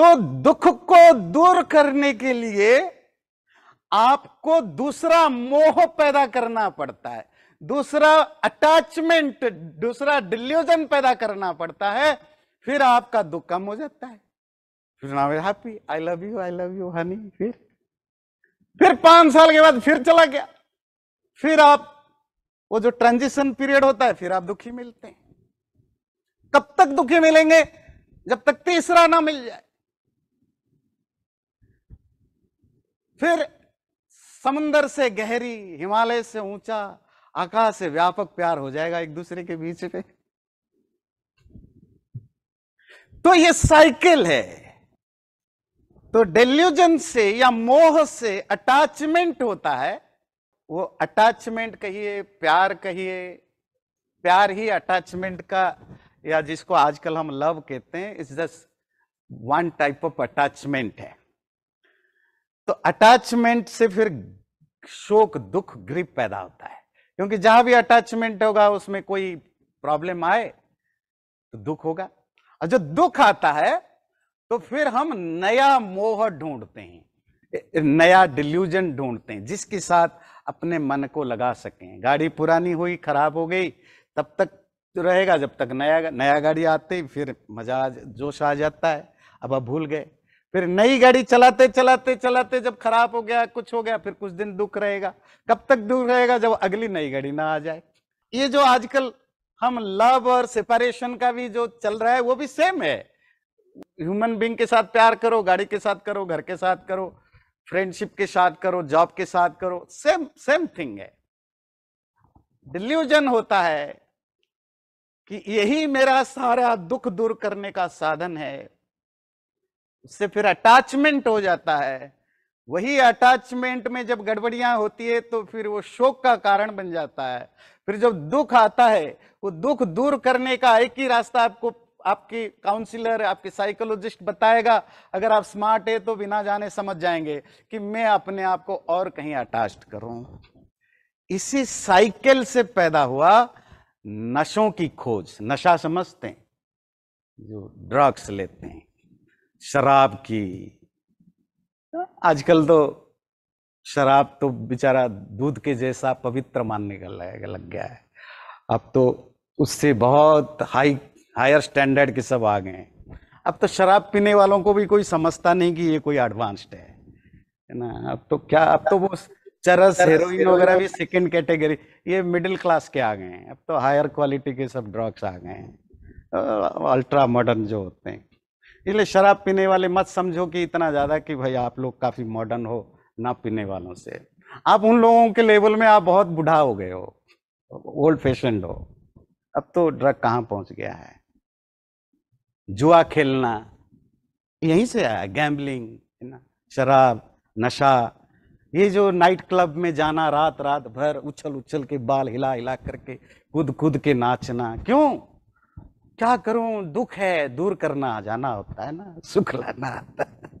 तो दुख को दूर करने के लिए आपको दूसरा मोह पैदा करना पड़ता है दूसरा अटैचमेंट दूसरा डिल्यूजन पैदा करना पड़ता है फिर आपका दुख कम हो जाता है फिर नाम happy I love you I love you honey फिर फिर पांच साल के बाद फिर चला गया फिर आप वो जो ट्रांजिशन पीरियड होता है फिर आप दुखी मिलते हैं कब तक दुखी मिलेंगे जब तक तीसरा ना मिल जाए फिर समंदर से गहरी हिमालय से ऊंचा आकाश से व्यापक प्यार हो जाएगा एक दूसरे के बीच में तो ये साइकिल है तो डेल्यूजन से या मोह से अटैचमेंट होता है वो अटैचमेंट कहिए प्यार कहिए प्यार ही अटैचमेंट का या जिसको आजकल हम लव कहते हैं is just one type of attachment है तो अटैचमेंट से फिर शोक दुख ग्रीप पैदा होता है क्योंकि जहां भी अटैचमेंट होगा उसमें कोई प्रॉब्लम आए तो दुख होगा और जो दुख आता है तो फिर हम नया मोह ढूंढते हैं नया डिल्यूजन ढूंढते हैं जिसके साथ अपने मन को लगा सकें गाड़ी पुरानी हुई खराब हो गई तब तक तो रहेगा जब तक नया नया गाड़ी आते फिर मजा जोश आ जाता है अब अब भूल गए फिर नई गाड़ी चलाते चलाते चलाते जब खराब हो गया कुछ हो गया फिर कुछ दिन दुख रहेगा कब तक दुख रहेगा जब अगली नई गाड़ी ना आ जाए ये जो आजकल हम लव और सेपरेशन का भी जो चल रहा है वो भी सेम है ह्यूमन बींग के साथ प्यार करो गाड़ी के साथ करो घर के साथ करो फ्रेंडशिप के साथ करो जॉब के साथ करो सेम सेम थिंग है डिल्यूजन होता है कि यही मेरा सारा दुख दूर करने का साधन है उससे फिर अटैचमेंट हो जाता है वही अटैचमेंट में जब गड़बड़ियां होती है तो फिर वो शोक का कारण बन जाता है फिर जब दुख आता है वो दुख दूर करने का एक ही रास्ता आपको आपकी काउंसिलर आपके साइकोलॉजिस्ट बताएगा अगर आप स्मार्ट है तो बिना जाने समझ जाएंगे कि मैं अपने आप को और कहीं अटैच करूं इसी साइकिल से पैदा हुआ नशों की खोज नशा समझते हैं जो ड्रग्स लेते हैं शराब की हाँ, आजकल तो शराब तो बेचारा दूध के जैसा पवित्र मानने का लग गया है अब तो उससे बहुत हाई हायर स्टैंडर्ड के सब आ गए हैं अब तो शराब पीने वालों को भी कोई समझता नहीं कि ये कोई एडवांस्ड है है ना अब तो क्या अब तो वो चरस हेरोइन वगैरह भी सेकंड कैटेगरी ये मिडिल क्लास के आ गए हैं अब तो हायर क्वालिटी के सब ड्रग्स आ गए हैं अल्ट्रा मॉडर्न जो होते हैं इसलिए शराब पीने वाले मत समझो कि इतना ज़्यादा कि भाई आप लोग काफ़ी मॉडर्न हो ना पीने वालों से आप उन लोगों के लेवल में आप बहुत बूढ़ा हो गए हो ओल्ड फैशन हो अब तो ड्रग कहाँ पहुँच गया है जुआ खेलना यहीं से आया गैम्बलिंग है ना शराब नशा ये जो नाइट क्लब में जाना रात रात भर उछल उछल के बाल हिला हिला करके कूद कूद के नाचना क्यों क्या करूं दुख है दूर करना जाना होता है ना सुख लाना आता है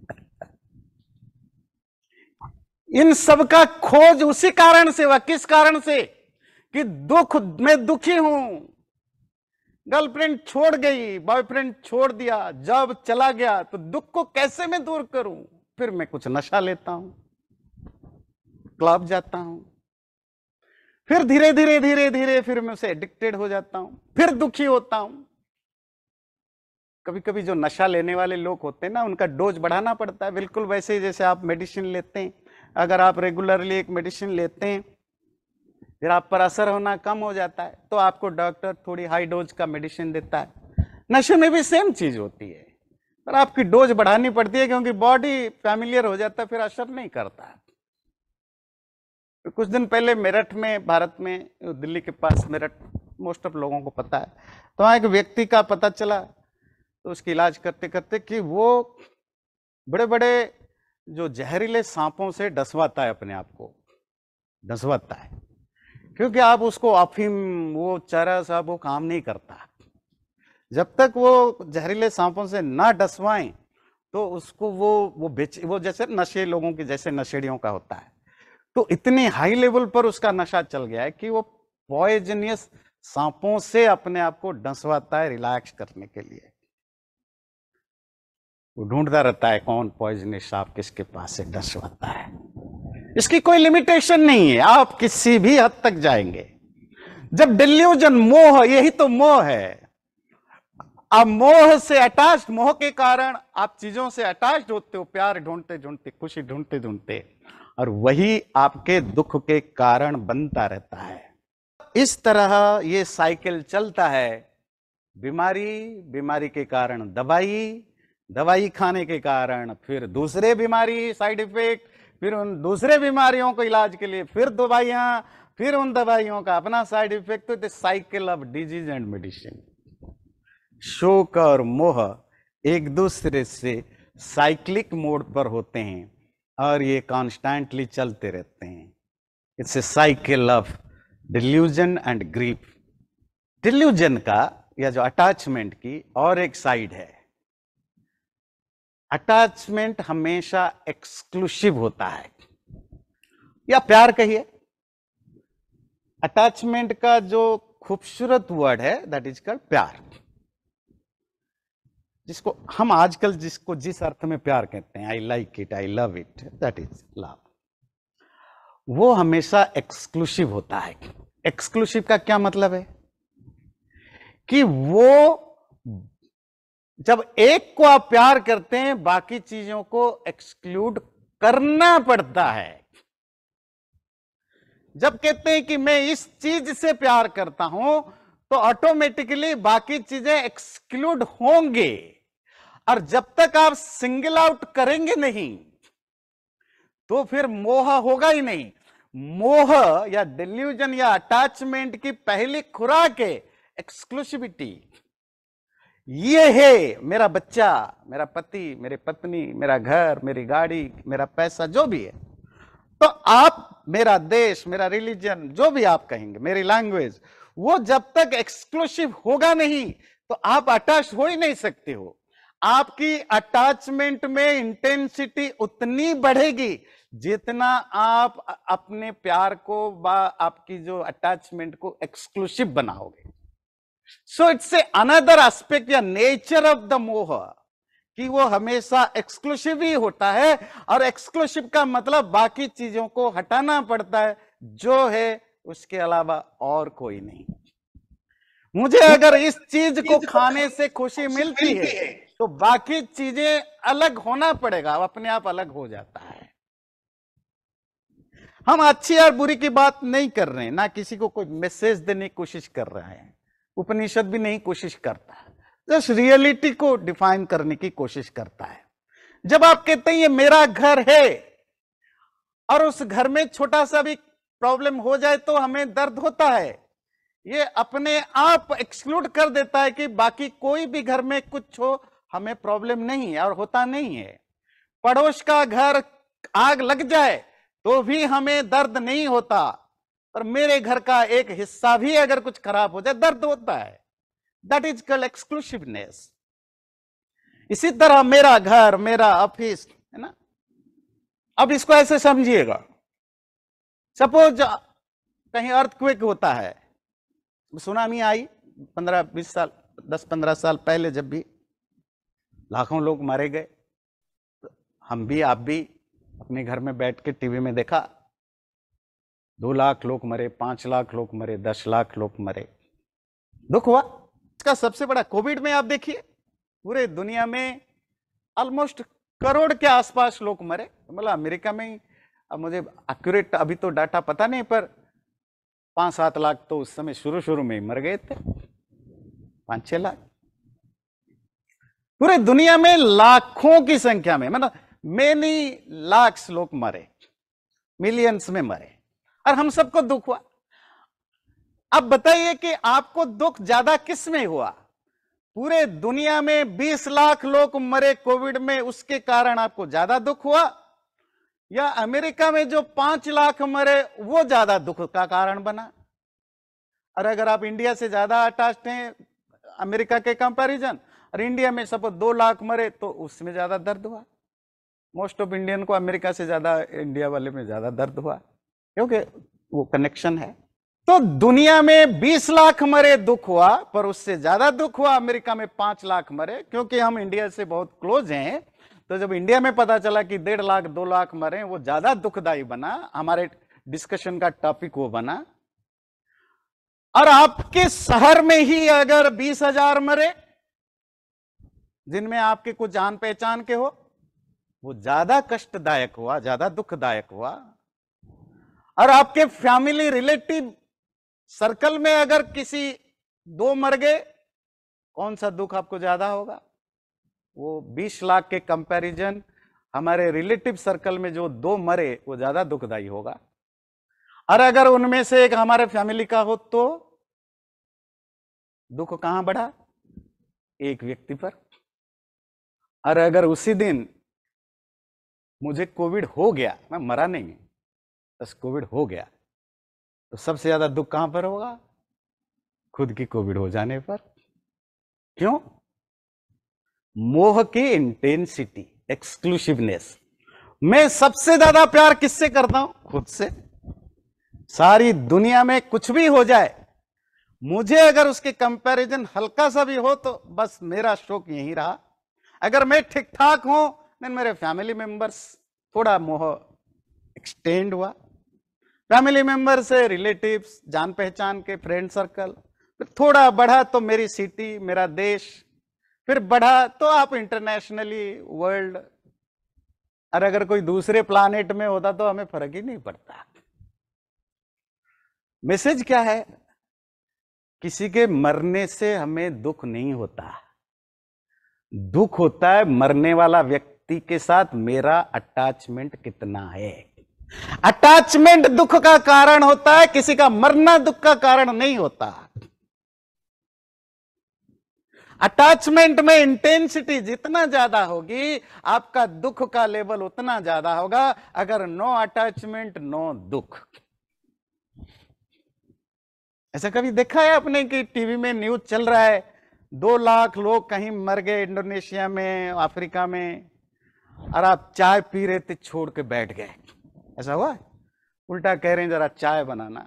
इन सब का खोज उसी कारण से हुआ किस कारण से कि दुख मैं दुखी हूं गर्लफ्रेंड छोड़ गई बॉयफ्रेंड छोड़ दिया जब चला गया तो दुख को कैसे मैं दूर करूं फिर मैं कुछ नशा लेता हूं क्लब जाता हूं फिर धीरे धीरे धीरे धीरे फिर मैं उसे एडिक्टेड हो जाता हूं फिर दुखी होता हूं कभी कभी जो नशा लेने वाले लोग होते हैं ना उनका डोज बढ़ाना पड़ता है बिल्कुल वैसे ही जैसे आप मेडिसिन लेते हैं अगर आप रेगुलरली एक मेडिसिन लेते हैं फिर आप पर असर होना कम हो जाता है तो आपको डॉक्टर थोड़ी हाई डोज का मेडिसिन देता है नशे में भी सेम चीज़ होती है पर आपकी डोज बढ़ानी पड़ती है क्योंकि बॉडी फैमिलियर हो जाता है फिर असर नहीं करता तो कुछ दिन पहले मेरठ में भारत में दिल्ली के पास मेरठ मोस्ट ऑफ लोगों को पता है तो वहाँ एक व्यक्ति का पता चला तो उसके इलाज करते करते कि वो बड़े बड़े जो जहरीले सांपों से डसवाता है अपने आप को डसवाता है क्योंकि आप उसको अफीम वो चारा सा वो काम नहीं करता जब तक वो जहरीले सांपों से ना डसवाएं तो उसको वो वो बेच वो जैसे नशे लोगों के जैसे नशेड़ियों का होता है तो इतने हाई लेवल पर उसका नशा चल गया है कि वो पॉइजनियस सांपों से अपने आप को डसवाता है रिलैक्स करने के लिए वो ढूंढता रहता है कौन पॉइजन सांप किसके पास से डस होता है इसकी कोई लिमिटेशन नहीं है आप किसी भी हद तक जाएंगे जब डिल्यूजन मोह यही तो मोह है आप मोह से अटैच मोह के कारण आप चीजों से अटैच होते हो प्यार ढूंढते ढूंढते खुशी ढूंढते ढूंढते और वही आपके दुख के कारण बनता रहता है इस तरह ये साइकिल चलता है बीमारी बीमारी के कारण दवाई दवाई खाने के कारण फिर दूसरे बीमारी साइड इफेक्ट फिर उन दूसरे बीमारियों को इलाज के लिए फिर दवाइयाँ फिर उन दवाइयों का अपना साइड इफेक्ट तो cycle of disease and medicine शोक और मोह एक दूसरे से साइक्लिक मोड पर होते हैं और ये कॉन्स्टेंटली चलते रहते हैं it's a cycle of delusion and grip delusion का या जो अटैचमेंट की और एक साइड है अटैचमेंट हमेशा एक्सक्लूसिव होता है या प्यार कहिए अटैचमेंट का जो खूबसूरत वर्ड है दैट इज कॉल्ड प्यार जिसको हम आजकल जिसको जिस अर्थ में प्यार कहते हैं I like it I love it that is love वो हमेशा एक्सक्लूसिव होता है एक्सक्लूसिव का क्या मतलब है कि वो जब एक को आप प्यार करते हैं बाकी चीजों को एक्सक्लूड करना पड़ता है जब कहते हैं कि मैं इस चीज से प्यार करता हूं तो ऑटोमेटिकली बाकी चीजें एक्सक्लूड होंगे और जब तक आप सिंगल आउट करेंगे नहीं तो फिर मोह होगा ही नहीं मोह या डिल्यूजन या अटैचमेंट की पहली खुराक है एक्सक्लूसिविटी ये है मेरा बच्चा मेरा पति मेरी पत्नी मेरा घर मेरी गाड़ी मेरा पैसा जो भी है तो आप मेरा देश मेरा रिलीजन जो भी आप कहेंगे मेरी लैंग्वेज वो जब तक एक्सक्लूसिव होगा नहीं तो आप अटैच हो ही नहीं सकते हो आपकी अटैचमेंट में इंटेंसिटी उतनी बढ़ेगी जितना आप अपने प्यार को व आपकी जो अटैचमेंट को एक्सक्लूसिव बनाओगे so it's a another aspect या नेचर ऑफ द मोह कि वो हमेशा एक्सक्लूसिव ही होता है और एक्सक्लूसिव का मतलब बाकी चीजों को हटाना पड़ता है जो है उसके अलावा और कोई नहीं मुझे तो अगर इस चीज को खाने से खुशी मिलती है तो बाकी चीजें अलग होना पड़ेगा अपने आप अलग हो जाता है हम अच्छी और बुरी की बात नहीं कर रहे हैं ना किसी को कोई मैसेज देने की कोशिश कर रहे हैं उपनिषद भी नहीं कोशिश करता जस्ट रियलिटी को डिफाइन करने की कोशिश करता है जब आप कहते हैं ये मेरा घर है और उस घर में छोटा सा भी प्रॉब्लम हो जाए तो हमें दर्द होता है ये अपने आप एक्सक्लूड कर देता है कि बाकी कोई भी घर में कुछ हो हमें प्रॉब्लम नहीं है और होता नहीं है पड़ोस का घर आग लग जाए तो भी हमें दर्द नहीं होता और मेरे घर का एक हिस्सा भी अगर कुछ खराब हो जाए दर्द होता है दैट इज कल एक्सक्लूसिवनेस इसी तरह मेरा घर मेरा ऑफिस है ना अब इसको ऐसे समझिएगा सपोज कहीं अर्थ क्विक होता है सुनामी आई पंद्रह बीस साल दस पंद्रह साल पहले जब भी लाखों लोग मारे गए तो हम भी आप भी अपने घर में बैठ के टीवी में देखा दो लाख लोग मरे पांच लाख लोग मरे दस लाख लोग मरे दुख हुआ इसका सबसे बड़ा कोविड में आप देखिए पूरे दुनिया में ऑलमोस्ट करोड़ के आसपास लोग मरे मतलब अमेरिका में अब मुझे एक्यूरेट अभी तो डाटा पता नहीं पर पांच सात लाख तो उस समय शुरू शुरू में ही मर गए थे पांच छह लाख पूरे दुनिया में लाखों की संख्या में मतलब मेनी लाख लोग मरे मिलियंस में मरे और हम सबको दुख हुआ अब बताइए कि आपको दुख ज्यादा किस में हुआ पूरे दुनिया में 20 लाख लोग मरे कोविड में उसके कारण आपको ज्यादा दुख हुआ या अमेरिका में जो पांच लाख मरे वो ज्यादा दुख का कारण बना और अगर आप इंडिया से ज्यादा अटैच हैं अमेरिका के कंपैरिजन और इंडिया में सब दो लाख मरे तो उसमें ज्यादा दर्द हुआ मोस्ट ऑफ इंडियन को अमेरिका से ज्यादा इंडिया वाले में ज्यादा दर्द हुआ क्योंकि वो कनेक्शन है तो दुनिया में 20 लाख मरे दुख हुआ पर उससे ज्यादा दुख हुआ अमेरिका में पांच लाख मरे क्योंकि हम इंडिया से बहुत क्लोज हैं तो जब इंडिया में पता चला कि डेढ़ लाख दो लाख मरे वो ज्यादा दुखदायी बना हमारे डिस्कशन का टॉपिक वो बना और आपके शहर में ही अगर बीस हजार मरे जिनमें आपके कुछ जान पहचान के हो वो ज्यादा कष्टदायक हुआ ज्यादा दुखदायक हुआ और आपके फैमिली रिलेटिव सर्कल में अगर किसी दो मर गए कौन सा दुख आपको ज्यादा होगा वो 20 लाख के कंपैरिजन हमारे रिलेटिव सर्कल में जो दो मरे वो ज्यादा दुखदायी होगा और अगर उनमें से एक हमारे फैमिली का हो तो दुख कहां बढ़ा एक व्यक्ति पर और अगर उसी दिन मुझे कोविड हो गया मैं मरा नहीं बस कोविड हो गया तो सबसे ज़्यादा दुख कहाँ पर होगा खुद की कोविड हो जाने पर क्यों मोह की इंटेंसिटी एक्सक्लूसिवनेस मैं सबसे ज्यादा प्यार किससे करता हूं खुद से सारी दुनिया में कुछ भी हो जाए मुझे अगर उसके कंपैरिजन हल्का सा भी हो तो बस मेरा शोक यही रहा अगर मैं ठीक ठाक हूं देन मेरे फैमिली मेंबर्स थोड़ा मोह एक्सटेंड हुआ फैमिली मेंबर से रिलेटिव्स जान पहचान के फ्रेंड सर्कल फिर थोड़ा बढ़ा तो मेरी सिटी मेरा देश फिर बढ़ा तो आप इंटरनेशनली वर्ल्ड और अगर कोई दूसरे प्लानिट में होता तो हमें फर्क ही नहीं पड़ता मैसेज क्या है किसी के मरने से हमें दुख नहीं होता दुख होता है मरने वाला व्यक्ति के साथ मेरा अटैचमेंट कितना है अटैचमेंट दुख का कारण होता है किसी का मरना दुख का कारण नहीं होता अटैचमेंट में इंटेंसिटी जितना ज्यादा होगी आपका दुख का लेवल उतना ज्यादा होगा अगर नो अटैचमेंट नो दुख ऐसा कभी देखा है आपने कि टीवी में न्यूज चल रहा है दो लाख लोग कहीं मर गए इंडोनेशिया में अफ्रीका में और आप चाय पी रहे थे छोड़ के बैठ गए ऐसा हुआ उल्टा कह रहे हैं जरा चाय बनाना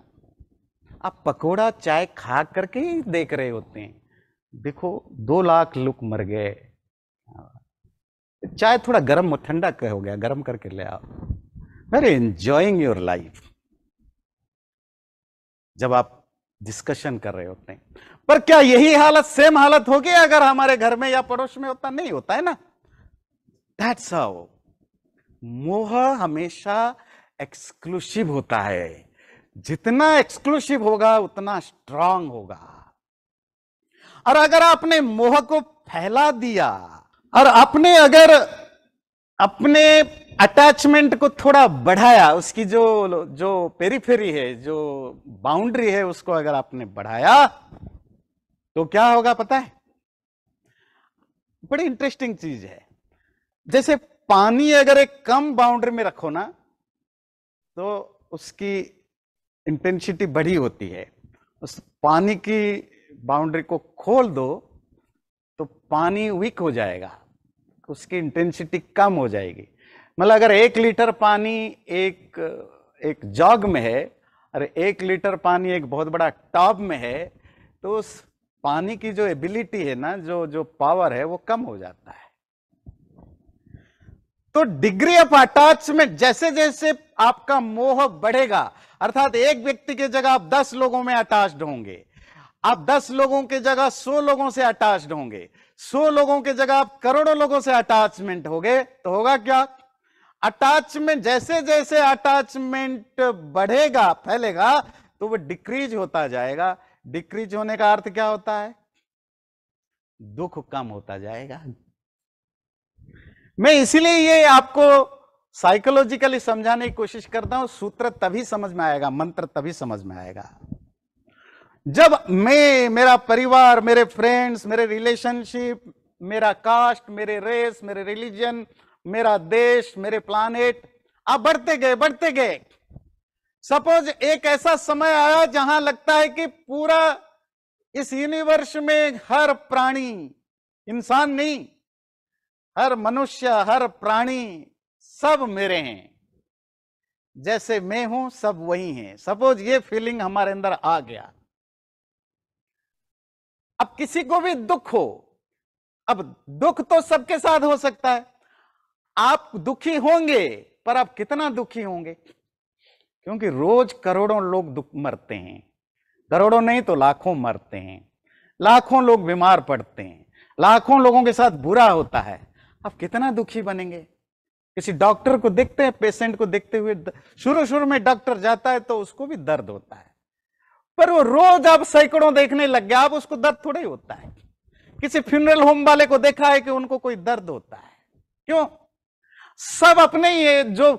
आप पकोड़ा चाय खा करके ही देख रहे होते हैं देखो दो लाख लुक मर गए चाय थोड़ा गर्म ठंडा हो गया गर्म करके ले आओ वेरी एंजॉइंग योर लाइफ जब आप डिस्कशन कर रहे होते हैं पर क्या यही हालत सेम हालत होगी अगर हमारे घर में या पड़ोस में होता नहीं होता है ना दैट्स हाउ मोह हमेशा एक्सक्लूसिव होता है जितना एक्सक्लूसिव होगा उतना स्ट्रांग होगा और अगर आपने मोह को फैला दिया और आपने अगर अपने अटैचमेंट को थोड़ा बढ़ाया उसकी जो जो पेरीफेरी है जो बाउंड्री है उसको अगर आपने बढ़ाया तो क्या होगा पता है बड़ी इंटरेस्टिंग चीज है जैसे पानी अगर एक कम बाउंड्री में रखो ना तो उसकी इंटेंसिटी बड़ी होती है उस पानी की बाउंड्री को खोल दो तो पानी वीक हो जाएगा उसकी इंटेंसिटी कम हो जाएगी मतलब अगर एक लीटर पानी एक एक जॉग में है और एक लीटर पानी एक बहुत बड़ा टॉप में है तो उस पानी की जो एबिलिटी है ना जो जो पावर है वो कम हो जाता है तो डिग्री ऑफ अटैचमेंट जैसे जैसे आपका मोह बढ़ेगा अर्थात एक व्यक्ति की जगह आप दस लोगों में अटैच्ड होंगे आप दस लोगों की जगह सौ लोगों से अटैच्ड होंगे सौ लोगों की जगह आप करोड़ों लोगों से अटैचमेंट हो तो होगा क्या अटैचमेंट जैसे जैसे अटैचमेंट बढ़ेगा फैलेगा तो वो डिक्रीज होता जाएगा डिक्रीज होने का अर्थ क्या होता है दुख कम होता जाएगा मैं इसीलिए ये आपको साइकोलॉजिकली समझाने की कोशिश करता हूं सूत्र तभी समझ में आएगा मंत्र तभी समझ में आएगा जब मैं मेरा परिवार मेरे फ्रेंड्स मेरे रिलेशनशिप मेरा कास्ट मेरे रेस मेरे रिलीजन मेरा देश मेरे प्लानेट आप बढ़ते गए बढ़ते गए सपोज एक ऐसा समय आया जहां लगता है कि पूरा इस यूनिवर्स में हर प्राणी इंसान नहीं हर मनुष्य हर प्राणी सब मेरे हैं जैसे मैं हूं सब वही हैं सपोज ये फीलिंग हमारे अंदर आ गया अब किसी को भी दुख हो अब दुख तो सबके साथ हो सकता है आप दुखी होंगे पर आप कितना दुखी होंगे क्योंकि रोज करोड़ों लोग दुख मरते हैं करोड़ों नहीं तो लाखों मरते हैं लाखों लोग बीमार पड़ते हैं लाखों लोगों के साथ बुरा होता है आप कितना दुखी बनेंगे किसी डॉक्टर को देखते हैं पेशेंट को देखते हुए शुरू शुरू में डॉक्टर जाता है तो उसको भी दर्द होता है पर वो रोज आप सैकड़ों देखने लग गया आप उसको दर्द थोड़ा ही होता है किसी फ्यूनरल होम वाले को देखा है कि उनको कोई दर्द होता है क्यों सब अपने ही जो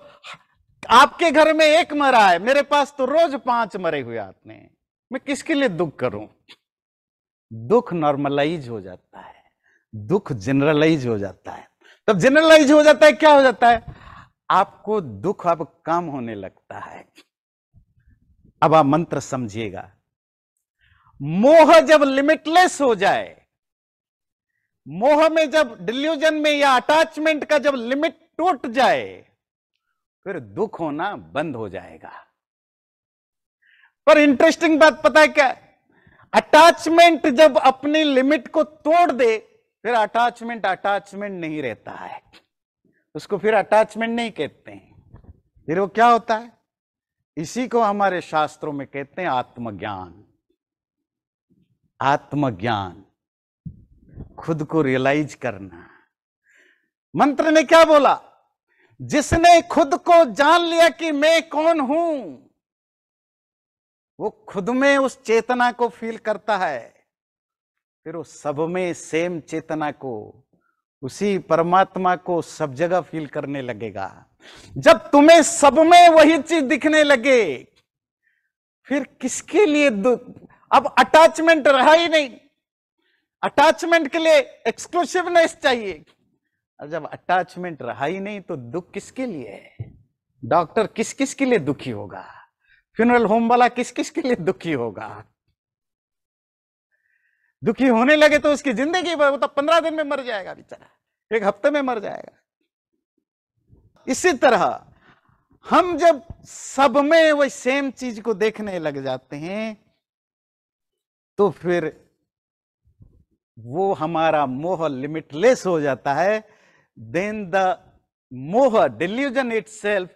आपके घर में एक मरा है मेरे पास तो रोज पांच मरे हुए आते हैं मैं किसके लिए दुख करूं दुख नॉर्मलाइज हो जाता है दुख जनरलाइज हो जाता है तब जनरलाइज हो जाता है क्या हो जाता है आपको दुख अब कम होने लगता है अब आप मंत्र समझिएगा मोह जब लिमिटलेस हो जाए मोह में जब डिल्यूजन में या अटैचमेंट का जब लिमिट टूट जाए फिर दुख होना बंद हो जाएगा पर इंटरेस्टिंग बात पता है क्या अटैचमेंट जब अपनी लिमिट को तोड़ दे फिर अटैचमेंट अटैचमेंट नहीं रहता है उसको फिर अटैचमेंट नहीं कहते हैं फिर वो क्या होता है इसी को हमारे शास्त्रों में कहते हैं आत्मज्ञान आत्मज्ञान खुद को रियलाइज करना मंत्र ने क्या बोला जिसने खुद को जान लिया कि मैं कौन हूं वो खुद में उस चेतना को फील करता है फिर वो सब में सेम चेतना को उसी परमात्मा को सब जगह फील करने लगेगा जब तुम्हें सब में वही चीज दिखने लगे फिर किसके लिए अब अटैचमेंट रहा ही नहीं अटैचमेंट के लिए एक्सक्लूसिवनेस चाहिए और जब अटैचमेंट रहा ही नहीं तो दुख किसके लिए है डॉक्टर किस किस के लिए दुखी होगा फ्यूनरल होम वाला किस किस के लिए दुखी होगा दुखी होने लगे तो उसकी जिंदगी वो तो पंद्रह दिन में मर जाएगा बेचारा एक हफ्ते में मर जाएगा इसी तरह हम जब सब में वही सेम चीज को देखने लग जाते हैं तो फिर वो हमारा मोह लिमिटलेस हो जाता है देन द मोह delusion itself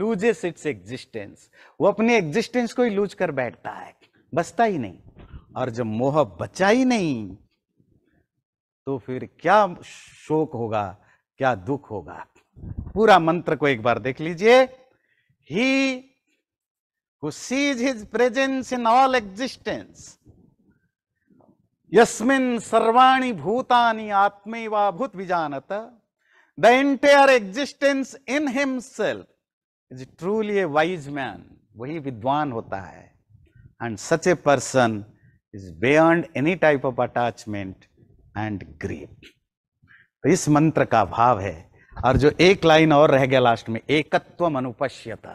loses its existence वो अपनी एग्जिस्टेंस को ही लूज कर बैठता है बसता ही नहीं और जब मोह बचा ही नहीं तो फिर क्या शोक होगा क्या दुख होगा पूरा मंत्र को एक बार देख लीजिए ही who sees his presence in all existence यस्मिन सर्वाणी भूतानि आत्मेवा भूत विजानत the entire existence in himself is truly a wise man वही विद्वान होता है and such a person is beyond any type of attachment and grief. तो इस मंत्र का भाव है और जो एक लाइन और रह गया लास्ट में एकत्व अनुपश्यता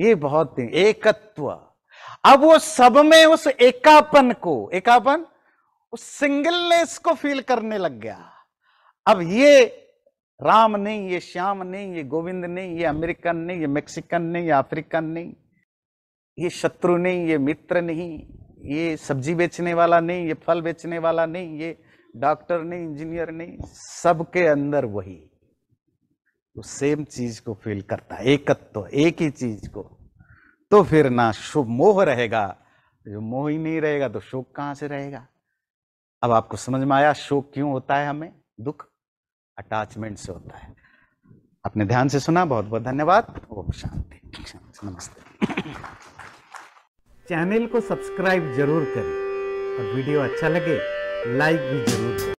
ये बहुत एकत्व अब वो सब में उस एकापन को एकापन उस सिंगलनेस को फील करने लग गया अब ये राम नहीं ये श्याम नहीं ये गोविंद नहीं ये अमेरिकन नहीं ये मेक्सिकन नहीं ये अफ्रीकन नहीं ये शत्रु नहीं ये मित्र नहीं ये सब्जी बेचने वाला नहीं ये फल बेचने वाला नहीं ये डॉक्टर नहीं इंजीनियर नहीं सबके अंदर वही तो सेम चीज को फील करता है एकत्व तो एक ही चीज को तो फिर ना शुभ मोह रहेगा जो मोह ही नहीं रहेगा तो शोक कहाँ से रहेगा अब आपको समझ में आया शोक क्यों होता है हमें दुख अटैचमेंट से होता है आपने ध्यान से सुना बहुत बहुत धन्यवाद ओम शांति नमस्ते चैनल को सब्सक्राइब जरूर करें और वीडियो अच्छा लगे लाइक भी जरूर करें